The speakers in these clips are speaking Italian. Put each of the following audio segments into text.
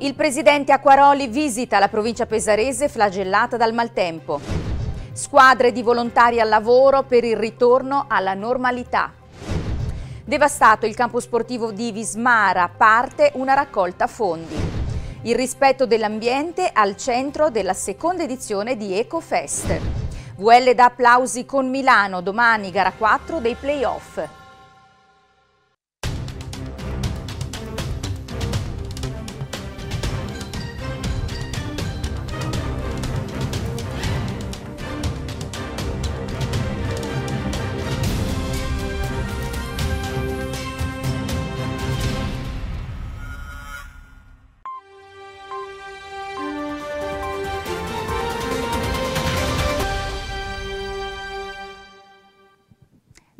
Il presidente Acquaroli visita la provincia pesarese flagellata dal maltempo. Squadre di volontari al lavoro per il ritorno alla normalità. Devastato il campo sportivo di Vismara, parte una raccolta fondi. Il rispetto dell'ambiente al centro della seconda edizione di EcoFest. VL da applausi con Milano, domani gara 4 dei playoff.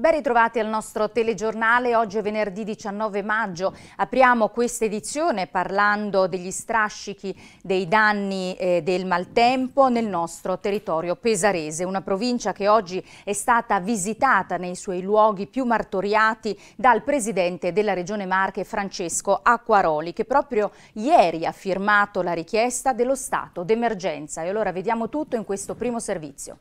Ben ritrovati al nostro telegiornale, oggi è venerdì 19 maggio. Apriamo questa edizione parlando degli strascichi dei danni eh, del maltempo nel nostro territorio pesarese, una provincia che oggi è stata visitata nei suoi luoghi più martoriati dal presidente della Regione Marche Francesco Acquaroli, che proprio ieri ha firmato la richiesta dello stato d'emergenza. E allora vediamo tutto in questo primo servizio.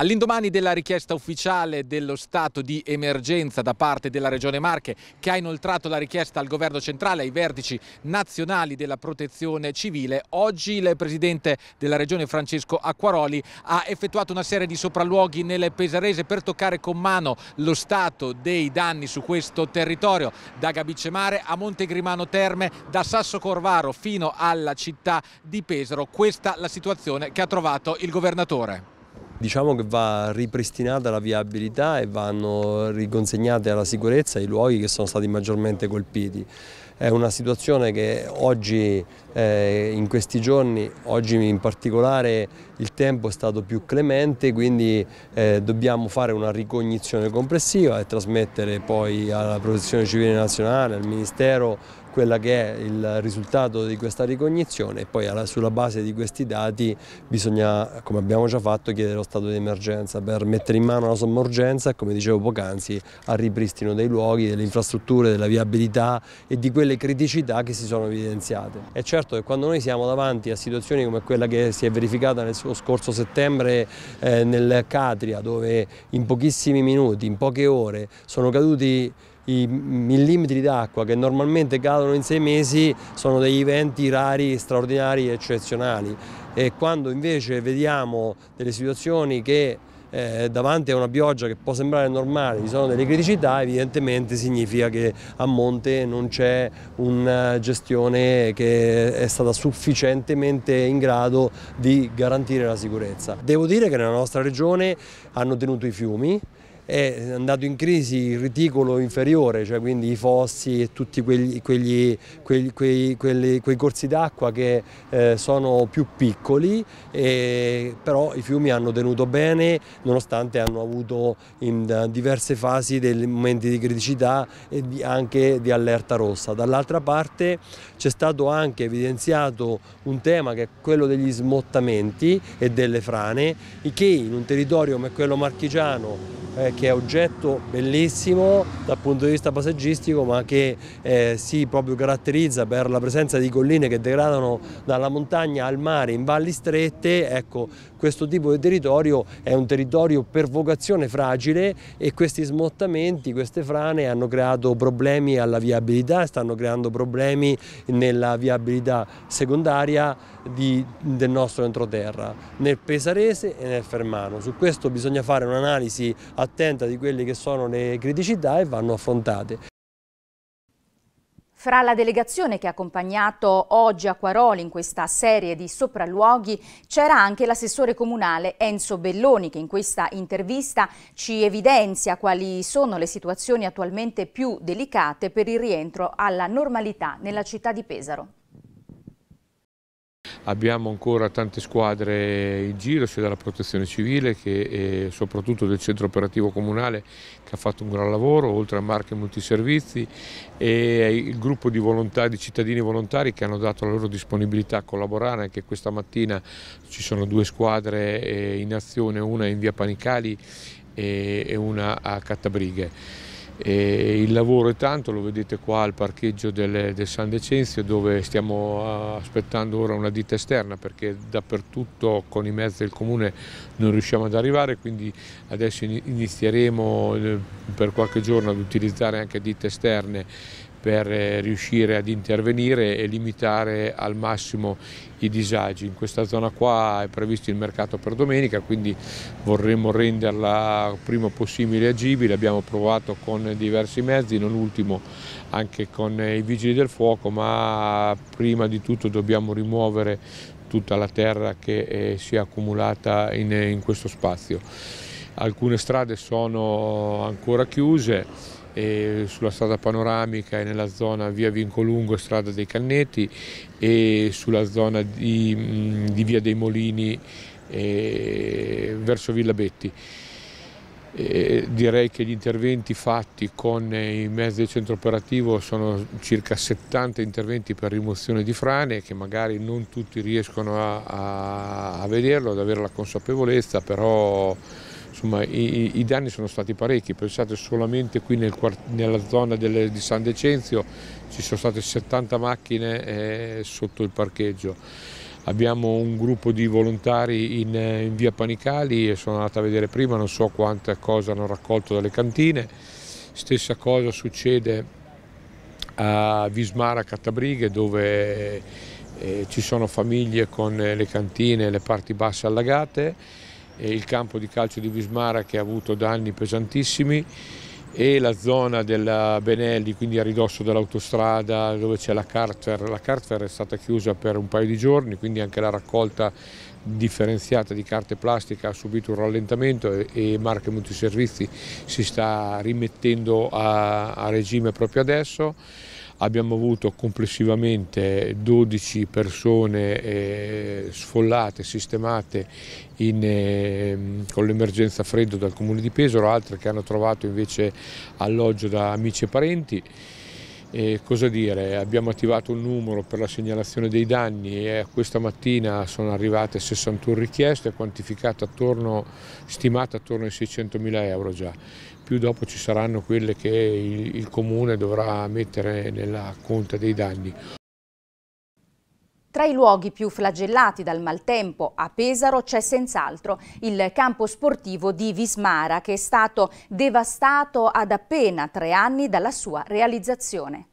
All'indomani della richiesta ufficiale dello stato di emergenza da parte della Regione Marche che ha inoltrato la richiesta al governo centrale, ai vertici nazionali della protezione civile, oggi il presidente della Regione Francesco Acquaroli ha effettuato una serie di sopralluoghi nel Pesarese per toccare con mano lo stato dei danni su questo territorio, da Gabicemare a Montegrimano Terme, da Sasso Corvaro fino alla città di Pesaro. Questa è la situazione che ha trovato il governatore. Diciamo che va ripristinata la viabilità e vanno riconsegnate alla sicurezza i luoghi che sono stati maggiormente colpiti. È una situazione che oggi, eh, in questi giorni, oggi in particolare il tempo è stato più clemente, quindi eh, dobbiamo fare una ricognizione complessiva e trasmettere poi alla Protezione Civile Nazionale, al Ministero, quella che è il risultato di questa ricognizione e poi sulla base di questi dati bisogna, come abbiamo già fatto, chiedere lo stato di emergenza per mettere in mano la sommorgenza e come dicevo poc'anzi al ripristino dei luoghi, delle infrastrutture, della viabilità e di quelle criticità che si sono evidenziate. È certo che quando noi siamo davanti a situazioni come quella che si è verificata nel scorso settembre eh, nel Catria dove in pochissimi minuti, in poche ore sono caduti i millimetri d'acqua che normalmente cadono in sei mesi sono degli eventi rari, straordinari, e eccezionali e quando invece vediamo delle situazioni che eh, davanti a una pioggia che può sembrare normale ci sono delle criticità, evidentemente significa che a monte non c'è una gestione che è stata sufficientemente in grado di garantire la sicurezza. Devo dire che nella nostra regione hanno tenuto i fiumi è andato in crisi il reticolo inferiore, cioè quindi i fossi e tutti quegli, quegli, quegli, quei, quelli, quei, corsi d'acqua che eh, sono più piccoli, e, però i fiumi hanno tenuto bene nonostante hanno avuto in diverse fasi dei momenti di criticità e di, anche di allerta rossa. Dall'altra parte c'è stato anche evidenziato un tema che è quello degli smottamenti e delle frane che in un territorio come quello marchigiano eh, che è oggetto bellissimo dal punto di vista passeggistico ma che eh, si proprio caratterizza per la presenza di colline che degradano dalla montagna al mare in valli strette, ecco questo tipo di territorio è un territorio per vocazione fragile e questi smottamenti, queste frane hanno creato problemi alla viabilità, stanno creando problemi nella viabilità secondaria di, del nostro entroterra, nel Pesarese e nel Fermano. Su questo bisogna fare un'analisi attenta di quelle che sono le criticità e vanno affrontate. Fra la delegazione che ha accompagnato oggi a Quaroli in questa serie di sopralluoghi c'era anche l'assessore comunale Enzo Belloni che in questa intervista ci evidenzia quali sono le situazioni attualmente più delicate per il rientro alla normalità nella città di Pesaro. Abbiamo ancora tante squadre in giro, sia dalla protezione civile che soprattutto del centro operativo comunale che ha fatto un gran lavoro, oltre a Marche Multiservizi e il gruppo di, volontari, di cittadini volontari che hanno dato la loro disponibilità a collaborare. Anche questa mattina ci sono due squadre eh, in azione, una in via Panicali e una a Cattabrighe. E il lavoro è tanto, lo vedete qua al parcheggio del, del San Decenzio dove stiamo ah, aspettando ora una ditta esterna perché dappertutto con i mezzi del comune non riusciamo ad arrivare, quindi adesso inizieremo eh, per qualche giorno ad utilizzare anche ditte esterne per eh, riuscire ad intervenire e limitare al massimo i disagi. In questa zona qua è previsto il mercato per domenica, quindi vorremmo renderla prima possibile agibile, abbiamo provato con diversi mezzi, non ultimo anche con i vigili del fuoco, ma prima di tutto dobbiamo rimuovere tutta la terra che eh, si è accumulata in, in questo spazio. Alcune strade sono ancora chiuse, eh, sulla strada panoramica e nella zona via Vincolungo e strada dei Cannetti e sulla zona di, di via dei Molini eh, verso Villa Betti. Eh, direi che gli interventi fatti con i mezzi del centro operativo sono circa 70 interventi per rimozione di frane che magari non tutti riescono a, a, a vederlo, ad avere la consapevolezza, però Insomma, i, i, danni sono stati parecchi, pensate solamente qui nel, nella zona delle, di San Decenzio ci sono state 70 macchine eh, sotto il parcheggio. Abbiamo un gruppo di volontari in, in via Panicali sono andato a vedere prima, non so quante cose hanno raccolto dalle cantine. Stessa cosa succede a Vismara Cattabrighe dove eh, ci sono famiglie con le cantine e le parti basse allagate il campo di calcio di Vismara che ha avuto danni pesantissimi e la zona della Benelli, quindi a ridosso dell'autostrada dove c'è la Carter. La Carter è stata chiusa per un paio di giorni, quindi anche la raccolta differenziata di carte plastica ha subito un rallentamento e, e Marche Multiservizi si sta rimettendo a, a regime proprio adesso abbiamo avuto complessivamente 12 persone eh, sfollate, sistemate in, eh, con l'emergenza freddo dal comune di Pesaro, altre che hanno trovato invece alloggio da amici e parenti. E cosa dire, abbiamo attivato un numero per la segnalazione dei danni e eh, questa mattina sono arrivate 61 richieste, quantificate attorno, stimata attorno ai 600.000 euro già. Più dopo ci saranno quelle che il, il Comune dovrà mettere nella conta dei danni. Tra i luoghi più flagellati dal maltempo a Pesaro c'è senz'altro il campo sportivo di Vismara che è stato devastato ad appena tre anni dalla sua realizzazione.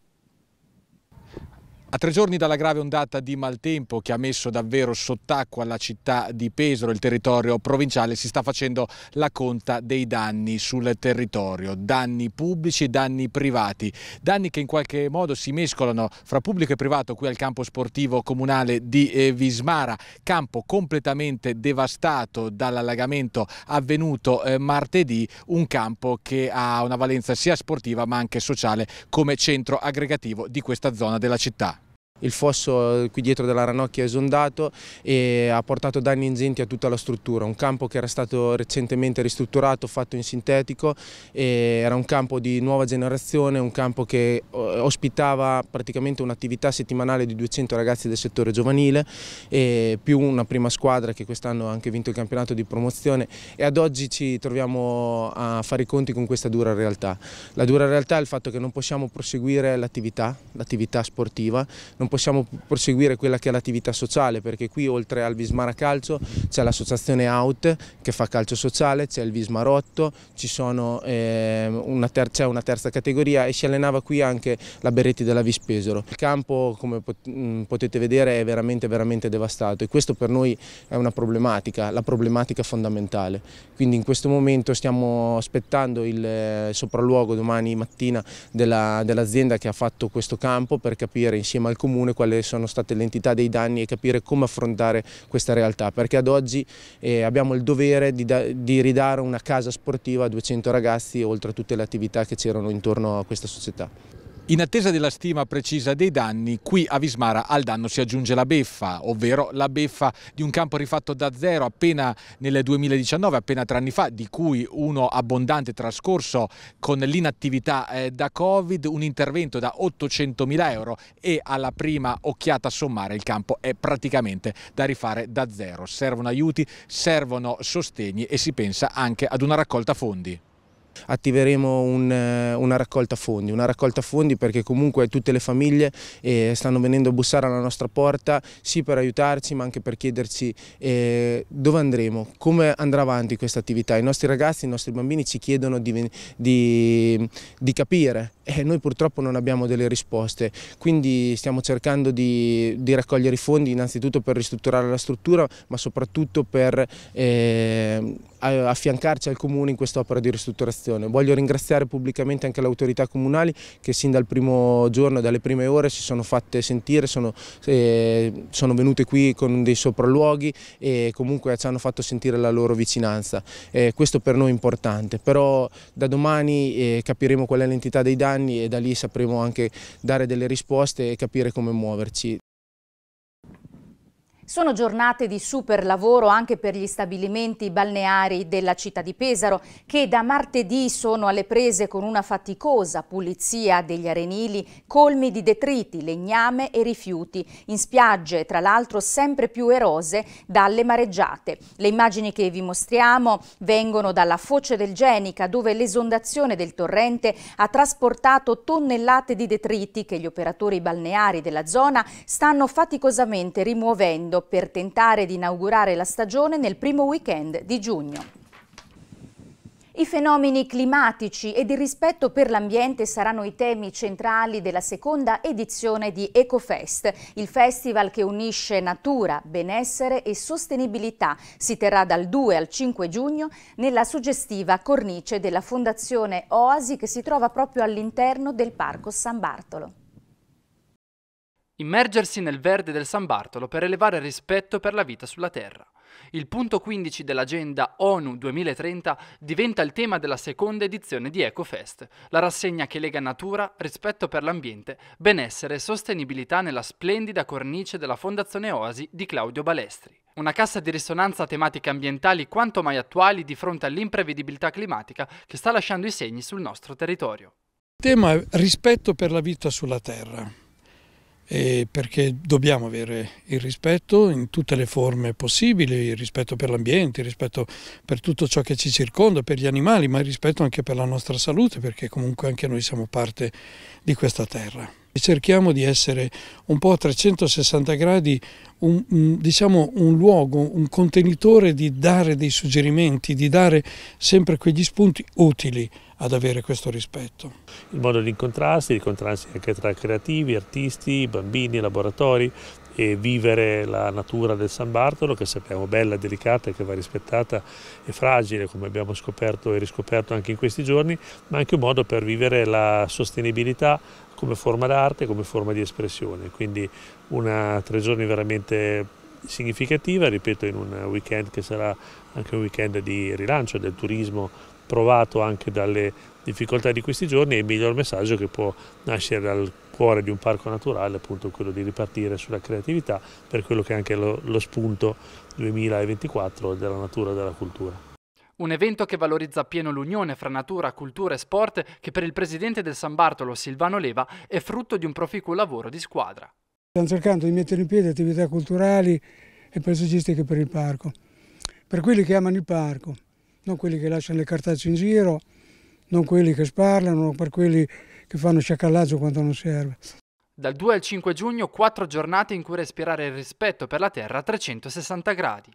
A tre giorni dalla grave ondata di maltempo che ha messo davvero sott'acqua la città di Pesaro, il territorio provinciale, si sta facendo la conta dei danni sul territorio, danni pubblici e danni privati, danni che in qualche modo si mescolano fra pubblico e privato qui al campo sportivo comunale di eh, Vismara, campo completamente devastato dall'allagamento avvenuto eh, martedì, un campo che ha una valenza sia sportiva ma anche sociale come centro aggregativo di questa zona della città il fosso eh, qui dietro della ranocchia è esondato e ha portato danni ingenti a tutta la struttura, un campo che era stato recentemente ristrutturato, fatto in sintetico, era un campo di nuova generazione, un campo che eh, ospitava praticamente un'attività settimanale di 200 ragazzi del settore giovanile più una prima squadra che quest'anno ha anche vinto il campionato di promozione e ad oggi ci troviamo a fare i conti con questa dura realtà. La dura realtà è il fatto che non possiamo proseguire l'attività sportiva, non possiamo possiamo proseguire quella che è l'attività sociale perché qui oltre al Vismara Calcio c'è l'associazione Out che fa calcio sociale, c'è il Vismarotto, c'è eh, una, ter una terza categoria e si allenava qui anche la Berretti della Vispesero. Il campo come mm, potete vedere è veramente veramente devastato e questo per noi è una problematica, la problematica fondamentale. Quindi in questo momento stiamo aspettando il eh, sopralluogo domani mattina dell'azienda dell che ha fatto questo campo per capire insieme al comune comune quali sono state le entità dei danni e capire come affrontare questa realtà, perché ad oggi eh, abbiamo il dovere di, da, di, ridare una casa sportiva a 200 ragazzi oltre a tutte le attività che c'erano intorno a questa società. In attesa della stima precisa dei danni, qui a Vismara al danno si aggiunge la beffa, ovvero la beffa di un campo rifatto da zero appena nel 2019, appena tre anni fa, di cui uno abbondante trascorso con l'inattività eh, da Covid, un intervento da 800 mila euro e alla prima occhiata sommare il campo è praticamente da rifare da zero. Servono aiuti, servono sostegni e si pensa anche ad una raccolta fondi. Attiveremo un, eh, una raccolta fondi, una raccolta fondi perché comunque tutte le famiglie eh, stanno venendo a bussare alla nostra porta, sì per aiutarci ma anche per chiederci eh, dove andremo, come andrà avanti questa attività. I nostri ragazzi, i nostri bambini ci chiedono di, di, di capire eh, noi purtroppo non abbiamo delle risposte, quindi stiamo cercando di, di, raccogliere i fondi innanzitutto per ristrutturare la struttura, ma soprattutto per eh, affiancarci al Comune in quest'opera di ristrutturazione. Voglio ringraziare pubblicamente anche le autorità comunali che sin dal primo giorno, dalle prime ore si sono fatte sentire, sono, eh, sono venute qui con dei sopralluoghi e comunque ci hanno fatto sentire la loro vicinanza. Eh, questo per noi è importante, però da domani eh, capiremo qual è l'entità dei danni anni e da lì sapremo anche dare delle risposte e capire come muoverci. Sono giornate di super lavoro anche per gli stabilimenti balneari della città di Pesaro che da martedì sono alle prese con una faticosa pulizia degli arenili colmi di detriti, legname e rifiuti, in spiagge tra l'altro sempre più erose dalle mareggiate. Le immagini che vi mostriamo vengono dalla foce del Genica dove l'esondazione del torrente ha trasportato tonnellate di detriti che gli operatori balneari della zona stanno faticosamente rimuovendo Orlando per tentare di inaugurare la stagione nel primo weekend di giugno. I fenomeni climatici ed il rispetto per l'ambiente saranno i temi centrali della seconda edizione di EcoFest, il festival che unisce natura, benessere e sostenibilità. Si terrà dal 2 al 5 giugno nella suggestiva cornice della Fondazione Oasi che si trova proprio all'interno del Parco San Bartolo. Immergersi nel verde del San Bartolo per elevare rispetto per la vita sulla Terra. Il punto 15 dell'agenda ONU 2030 diventa il tema della seconda edizione di EcoFest, la rassegna che lega natura, rispetto per l'ambiente, benessere e sostenibilità nella splendida cornice della Fondazione Oasi di Claudio Balestri. Una cassa di risonanza a tematiche ambientali quanto mai attuali di fronte all'imprevedibilità climatica che sta lasciando i segni sul nostro territorio. tema rispetto per la vita sulla Terra eh, perché dobbiamo avere il rispetto in tutte le forme possibili, il rispetto per l'ambiente, il rispetto per tutto ciò che ci circonda, per gli animali, ma il rispetto anche per la nostra salute, perché comunque anche noi siamo parte di questa terra. Cerchiamo di essere un po' a 360 gradi un, un, diciamo un luogo, un contenitore di dare dei suggerimenti, di dare sempre quegli spunti utili ad avere questo rispetto. Il modo di incontrarsi, di incontrarsi anche tra creativi, artisti, bambini, laboratori, e vivere la natura del San Bartolo che sappiamo bella, delicata e che va rispettata e fragile come abbiamo scoperto e riscoperto anche in questi giorni, ma anche un modo per vivere la sostenibilità come forma d'arte, come forma di espressione. Quindi una, tre giorni veramente significativa, ripeto, in un weekend che sarà anche un weekend di rilancio del turismo provato anche dalle difficoltà di questi giorni e il miglior messaggio che può nascere dal cuore di un parco naturale appunto quello di ripartire sulla creatività per quello che è anche lo, lo spunto 2024 della natura e della cultura. Un evento che valorizza appieno l'unione fra natura, cultura e sport che per il presidente del San Bartolo, Silvano Leva, è frutto di un proficuo lavoro di squadra. Stiamo cercando di mettere in piedi attività culturali e paesaggistiche per il parco, per quelli che amano il parco, non quelli che lasciano le cartacce in giro, non quelli che sparlano, per quelli che fanno sciacallaggio quando non serve. Dal 2 al 5 giugno, quattro giornate in cui respirare il rispetto per la terra a 360 gradi.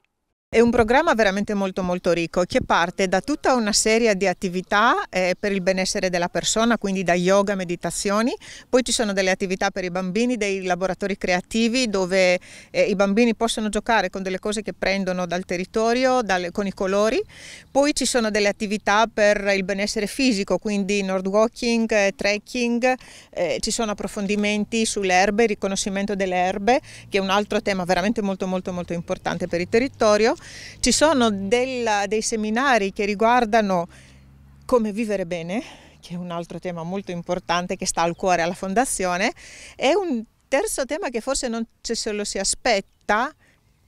È un programma veramente molto molto ricco che parte da tutta una serie di attività eh, per il benessere della persona, quindi da yoga, meditazioni, poi ci sono delle attività per i bambini, dei laboratori creativi dove eh, i bambini possono giocare con delle cose che prendono dal territorio, dal, con i colori, poi ci sono delle attività per il benessere fisico, quindi nord walking, eh, trekking, eh, ci sono approfondimenti sulle erbe, riconoscimento delle erbe, che è un altro tema veramente molto molto molto importante per il territorio ci sono della, dei seminari che riguardano come vivere bene, che è un altro tema molto importante che sta al cuore alla fondazione, e un terzo tema che forse non ce se lo si aspetta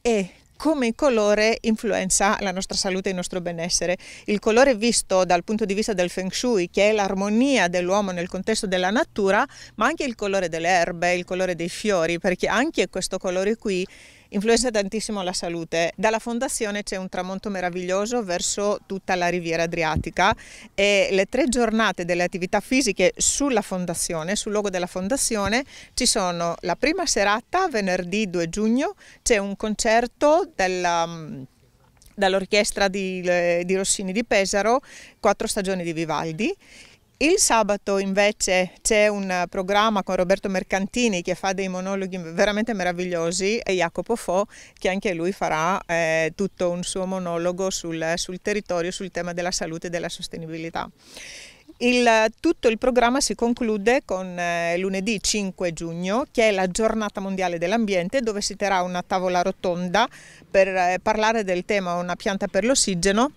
è come il colore influenza la nostra salute e il nostro benessere. Il colore visto dal punto di vista del feng shui, che è l'armonia dell'uomo nel contesto della natura, ma anche il colore delle erbe, il colore dei fiori, perché anche questo colore qui influenza tantissimo la salute. Dalla fondazione c'è un tramonto meraviglioso verso tutta la riviera adriatica e le tre giornate delle attività fisiche sulla fondazione, sul logo della fondazione, ci sono la prima serata, venerdì 2 giugno, c'è un concerto della mm, dall'orchestra di, eh, di Rossini di Pesaro, quattro stagioni di Vivaldi il sabato invece c'è un programma con Roberto Mercantini che fa dei monologhi veramente meravigliosi e Jacopo Fo che anche lui farà eh, tutto un suo monologo sul, sul territorio, sul tema della salute e della sostenibilità. Il, tutto il programma si conclude con eh, lunedì 5 giugno, che è la giornata mondiale dell'ambiente, dove si terrà una tavola rotonda per eh, parlare del tema una pianta per l'ossigeno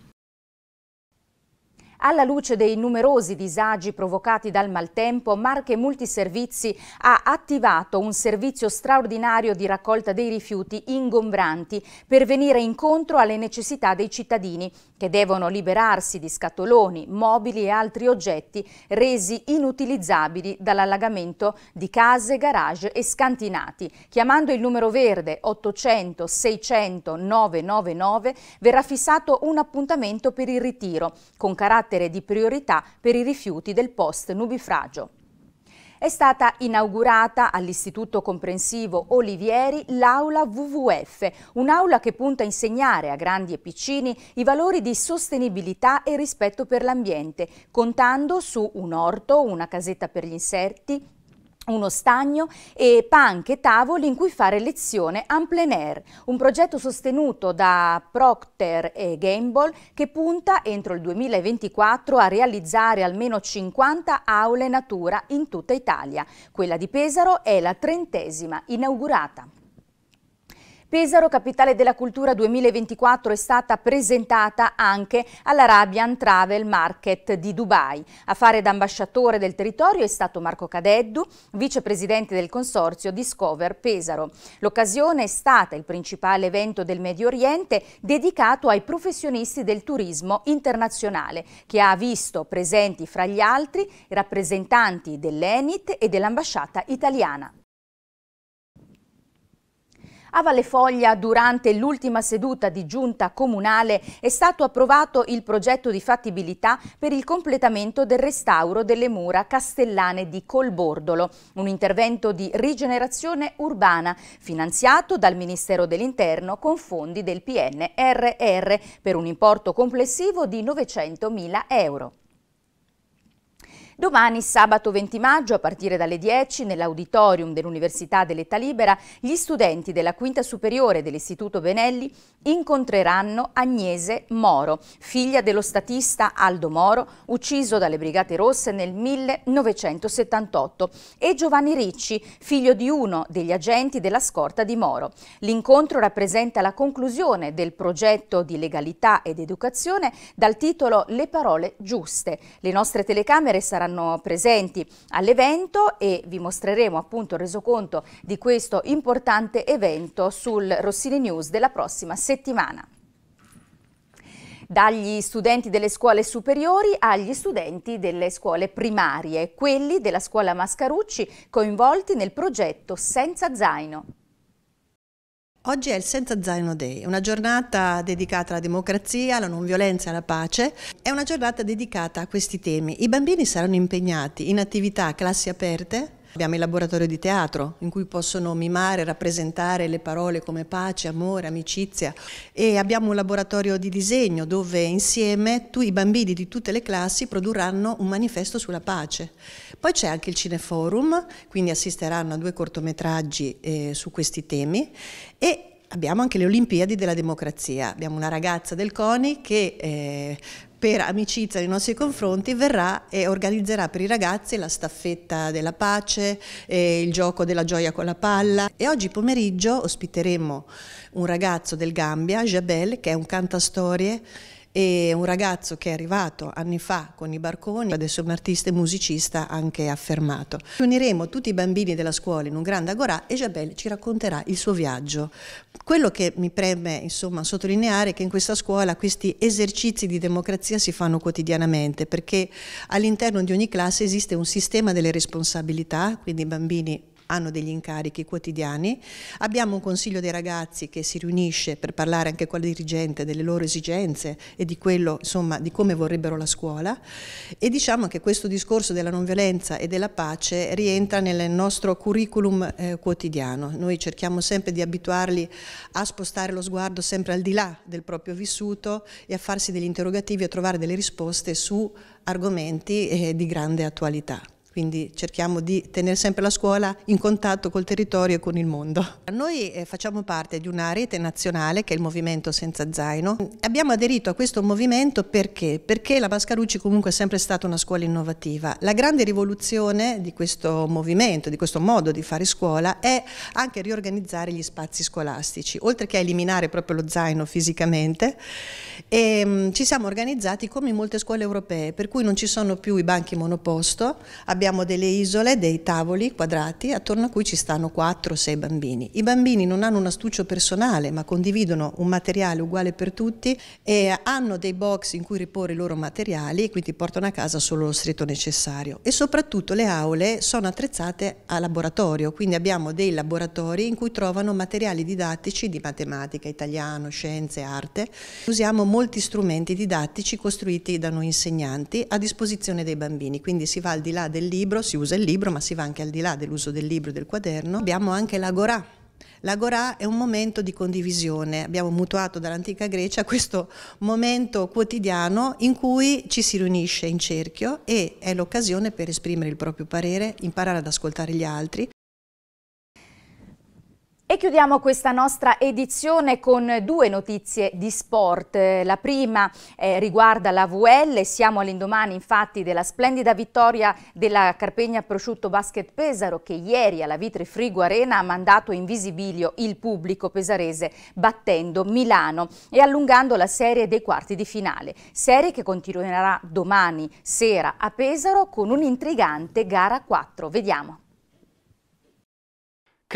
alla luce dei numerosi disagi provocati dal maltempo, Marche Multiservizi ha attivato un servizio straordinario di raccolta dei rifiuti ingombranti per venire incontro alle necessità dei cittadini che devono liberarsi di scatoloni, mobili e altri oggetti resi inutilizzabili dall'allagamento di case, garage e scantinati. Chiamando il numero verde 800 600 999 verrà fissato un appuntamento per il ritiro con carattere carattere di priorità per i rifiuti del post-nubifragio. È stata inaugurata all'Istituto Comprensivo Olivieri l'aula WWF, un'aula che punta a insegnare a grandi e piccini i valori di sostenibilità e rispetto per l'ambiente, contando su un orto, una casetta per gli inserti, uno stagno e panche e tavoli in cui fare lezione en plein air, un progetto sostenuto da Procter e Gamble che punta entro il 2024 a realizzare almeno 50 aule natura in tutta Italia. Quella di Pesaro è la trentesima inaugurata. Pesaro, capitale della cultura 2024, è stata presentata anche all'Arabian Travel Market di Dubai. A fare da ambasciatore del territorio è stato Marco Cadeddu, vicepresidente del consorzio Discover Pesaro. L'occasione è stata il principale evento del Medio Oriente dedicato ai professionisti del turismo internazionale, che ha visto presenti fra gli altri rappresentanti dell'Enit e dell'ambasciata italiana. A Vallefoglia, durante l'ultima seduta di giunta comunale, è stato approvato il progetto di fattibilità per il completamento del restauro delle mura castellane di Colbordolo, un intervento di rigenerazione urbana finanziato dal Ministero dell'Interno con fondi del PNRR per un importo complessivo di 900.000 euro. Domani, sabato 20 maggio, a partire dalle 10, nell'auditorium dell'Università dell'Età Libera, gli studenti della quinta superiore dell'Istituto Benelli incontreranno Agnese Moro, figlia dello statista Aldo Moro, ucciso dalle Brigate Rosse nel 1978, e Giovanni Ricci, figlio di uno degli agenti della scorta di Moro. L'incontro rappresenta la conclusione del progetto di legalità ed educazione dal titolo Le parole giuste. Le nostre telecamere saranno saranno presenti all'evento e vi mostreremo appunto il resoconto di questo importante evento sul Rossini News della prossima settimana dagli studenti delle scuole superiori agli studenti delle scuole primarie, quelli della scuola Mascarucci coinvolti nel progetto Senza Zaino. Oggi è il Senza Zaino Day, una giornata dedicata alla democrazia, alla non violenza e alla pace. È una giornata dedicata a questi temi. I bambini saranno impegnati in attività a classi aperte, Abbiamo il laboratorio di teatro in cui possono mimare, rappresentare le parole come pace, amore, amicizia e abbiamo un laboratorio di disegno dove insieme tu, i bambini di tutte le classi produrranno un manifesto sulla pace. Poi c'è anche il Cineforum, quindi assisteranno a due cortometraggi eh, su questi temi e abbiamo anche le Olimpiadi della democrazia. Abbiamo una ragazza del CONI che eh, per amicizia nei nostri confronti verrà e organizzerà per i ragazzi la staffetta della pace, il gioco della gioia con la palla e oggi pomeriggio ospiteremo un ragazzo del Gambia, Jabel, che è un cantastorie e un ragazzo che è arrivato anni fa con i barconi, adesso è un artista e musicista anche affermato. Uniremo tutti i bambini della scuola in un grande agorà e Jabel ci racconterà il suo viaggio. Quello che mi preme insomma, sottolineare è che in questa scuola questi esercizi di democrazia si fanno quotidianamente perché all'interno di ogni classe esiste un sistema delle responsabilità, quindi i bambini hanno degli incarichi quotidiani, abbiamo un consiglio dei ragazzi che si riunisce per parlare anche con la dirigente delle loro esigenze e di, quello, insomma, di come vorrebbero la scuola e diciamo che questo discorso della non violenza e della pace rientra nel nostro curriculum eh, quotidiano. Noi cerchiamo sempre di abituarli a spostare lo sguardo sempre al di là del proprio vissuto e a farsi degli interrogativi e a trovare delle risposte su argomenti eh, di grande attualità quindi cerchiamo di tenere sempre la scuola in contatto col territorio e con il mondo. Noi eh, facciamo parte di una rete nazionale che è il Movimento Senza Zaino. Abbiamo aderito a questo movimento perché? Perché la Bascarucci comunque è sempre stata una scuola innovativa. La grande rivoluzione di questo movimento, di questo modo di fare scuola è anche riorganizzare gli spazi scolastici, oltre che eliminare proprio lo zaino fisicamente. E, ehm, mh, ci siamo organizzati come in molte scuole europee, per cui non ci sono più i banchi monoposto, abbiamo abbiamo delle isole, dei tavoli quadrati attorno a cui ci stanno 4-6 bambini. I bambini non hanno un astuccio personale ma condividono un materiale uguale per tutti e hanno dei box in cui riporre i loro materiali e quindi portano a casa solo lo stretto necessario. E soprattutto le aule sono attrezzate a laboratorio, quindi abbiamo dei laboratori in cui trovano materiali didattici di matematica, italiano, scienze, arte. Usiamo molti strumenti didattici costruiti da noi insegnanti a disposizione dei bambini, quindi si va al di là del libro, si usa il libro, ma si va anche al di là dell'uso del libro e del quaderno. Abbiamo anche l'agorà. L'agorà è un momento di condivisione, abbiamo mutuato dall'antica Grecia questo momento quotidiano in cui ci si riunisce in cerchio e è l'occasione per esprimere il proprio parere, imparare ad ascoltare gli altri, e chiudiamo questa nostra edizione con due notizie di sport. La prima eh, riguarda la VL, siamo all'indomani infatti della splendida vittoria della Carpegna Prosciutto Basket Pesaro che ieri alla Vitri Frigo Arena ha mandato in visibilio il pubblico pesarese battendo Milano e allungando la serie dei quarti di finale. Serie che continuerà domani sera a Pesaro con un'intrigante gara 4. Vediamo.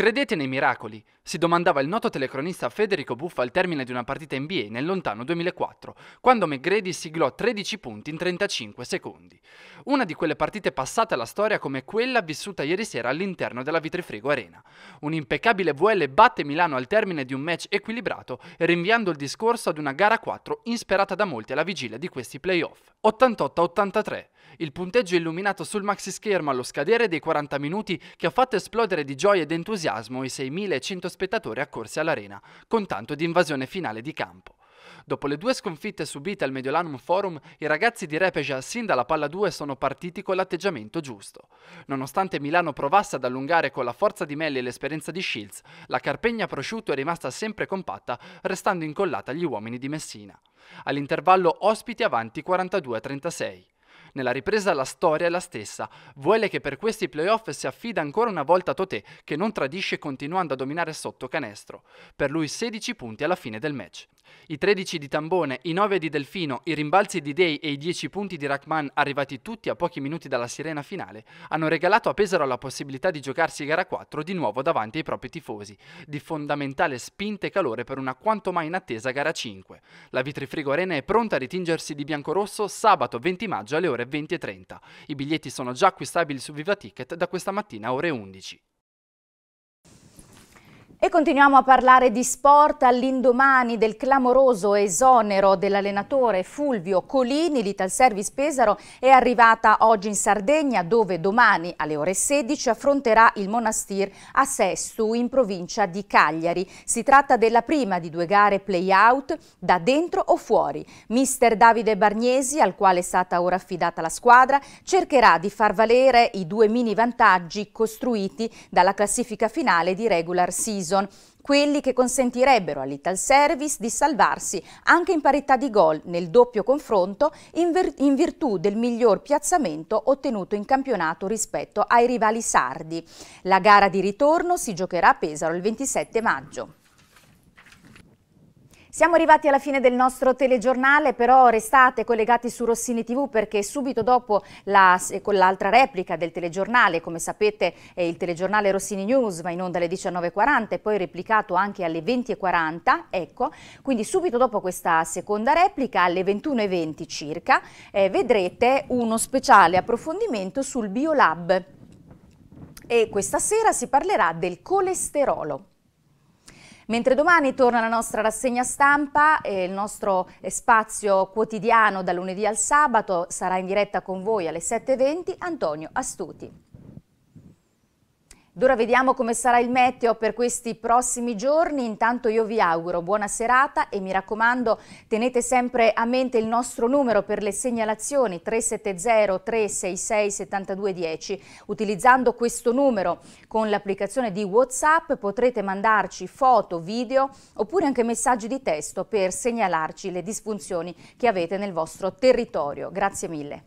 Credete nei miracoli, si domandava il noto telecronista Federico Buffa al termine di una partita NBA nel lontano 2004, quando McGrady siglò 13 punti in 35 secondi. Una di quelle partite passate alla storia come quella vissuta ieri sera all'interno della Vitrifrigo Arena. Un impeccabile VL batte Milano al termine di un match equilibrato, rinviando il discorso ad una gara 4 insperata da molti alla vigilia di questi playoff. 88-83, il punteggio illuminato sul maxi schermo allo scadere dei 40 minuti che ha fatto esplodere di gioia ed entusiasmo i 6.100 spettatori spettatore accorsi all'arena, con tanto di invasione finale di campo. Dopo le due sconfitte subite al Mediolanum Forum, i ragazzi di Repeja sin dalla palla 2 sono partiti con l'atteggiamento giusto. Nonostante Milano provasse ad allungare con la forza di Melli e l'esperienza di Shields, la Carpegna prosciutto è rimasta sempre compatta, restando incollata agli uomini di Messina. All'intervallo ospiti avanti 42-36. Nella ripresa la storia è la stessa. Vuole che per questi playoff si affida ancora una volta a Totè, che non tradisce continuando a dominare sotto canestro. Per lui 16 punti alla fine del match. I 13 di Tambone, i 9 di Delfino, i rimbalzi di Day e i 10 punti di Rachman, arrivati tutti a pochi minuti dalla sirena finale, hanno regalato a Pesaro la possibilità di giocarsi gara 4 di nuovo davanti ai propri tifosi, di fondamentale spinta e calore per una quanto mai inattesa gara 5. La Vitrifrigo Arena è pronta a ritingersi di biancorosso sabato 20 maggio alle ore ore 20 I biglietti sono già acquistabili su Viva Ticket da questa mattina a ore 11. E continuiamo a parlare di sport all'indomani del clamoroso esonero dell'allenatore Fulvio Colini. L'Italservice Pesaro è arrivata oggi in Sardegna dove domani alle ore 16 affronterà il Monastir a Sestu in provincia di Cagliari. Si tratta della prima di due gare play-out da dentro o fuori. Mister Davide Bargnesi, al quale è stata ora affidata la squadra, cercherà di far valere i due mini vantaggi costruiti dalla classifica finale di regular season season, quelli che consentirebbero all'Ital Service di salvarsi anche in parità di gol nel doppio confronto in, in, virtù del miglior piazzamento ottenuto in campionato rispetto ai rivali sardi. La gara di ritorno si giocherà a Pesaro il 27 maggio. Siamo arrivati alla fine del nostro telegiornale, però restate collegati su Rossini TV perché subito dopo la, eh, con l'altra replica del telegiornale, come sapete il telegiornale Rossini News va in onda alle 19.40 e poi replicato anche alle 20.40, ecco, quindi subito dopo questa seconda replica alle 21.20 circa eh, vedrete uno speciale approfondimento sul Biolab e questa sera si parlerà del colesterolo. Mentre domani torna la nostra rassegna stampa, eh, il nostro spazio quotidiano da lunedì al sabato sarà in diretta con voi alle 7.20 Antonio Astuti. Ed vediamo come sarà il meteo per questi prossimi giorni. Intanto io vi auguro buona serata e mi raccomando tenete sempre a mente il nostro numero per le segnalazioni 370 366 7210. Utilizzando questo numero con l'applicazione di Whatsapp potrete mandarci foto, video oppure anche messaggi di testo per segnalarci le disfunzioni che avete nel vostro territorio. Grazie mille.